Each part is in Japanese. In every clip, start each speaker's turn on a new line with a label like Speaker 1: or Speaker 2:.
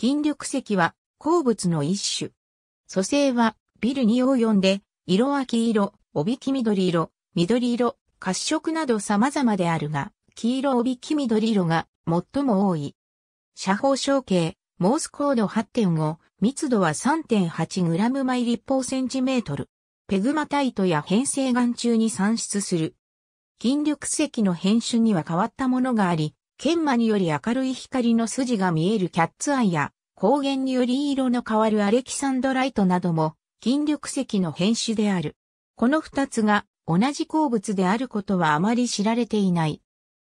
Speaker 1: 筋緑石は鉱物の一種。組成はビルに及んで、色は黄色、帯黄緑色、緑色、褐色など様々であるが、黄色帯黄緑色が最も多い。射方小径、モースコード8.5、密度は 3.8g 毎立方センチメートル。ペグマタイトや変成岩中に産出する。筋緑石の変種には変わったものがあり、研磨により明るい光の筋が見えるキャッツアイや、光源により色の変わるアレキサンドライトなども、筋力石の変種である。この二つが同じ鉱物であることはあまり知られていない。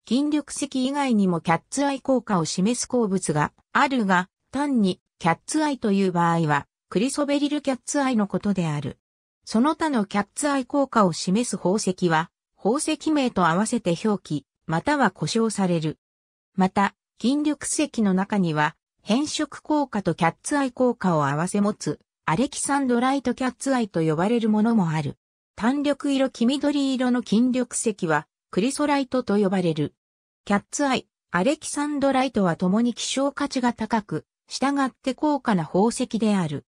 Speaker 1: 筋力石以外にもキャッツアイ効果を示す鉱物があるが、単にキャッツアイという場合は、クリソベリルキャッツアイのことである。その他のキャッツアイ効果を示す宝石は、宝石名と合わせて表記、または呼称される。また、筋力石の中には、変色効果とキャッツアイ効果を合わせ持つ、アレキサンドライトキャッツアイと呼ばれるものもある。単緑色黄緑色の筋力石は、クリソライトと呼ばれる。キャッツアイ、アレキサンドライトは共に希少価値が高く、従って高価な宝石である。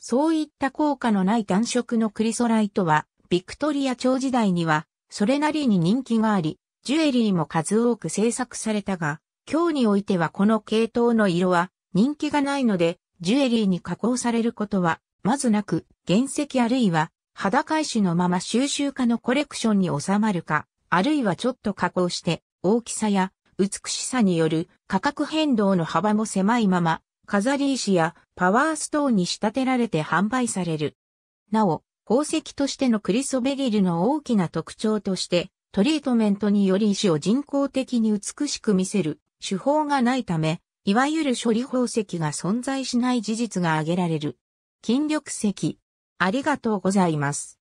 Speaker 1: そういった効果のない単色のクリソライトは、ビクトリア朝時代には、それなりに人気があり、ジュエリーも数多く制作されたが、今日においてはこの系統の色は人気がないので、ジュエリーに加工されることは、まずなく、原石あるいは、肌返しのまま収集家のコレクションに収まるか、あるいはちょっと加工して、大きさや美しさによる価格変動の幅も狭いまま、飾り石やパワーストーンに仕立てられて販売される。なお、宝石としてのクリソベリルの大きな特徴として、トリートメントにより石を人工的に美しく見せる手法がないため、いわゆる処理宝石が存在しない事実が挙げられる。筋力石。ありがとうございます。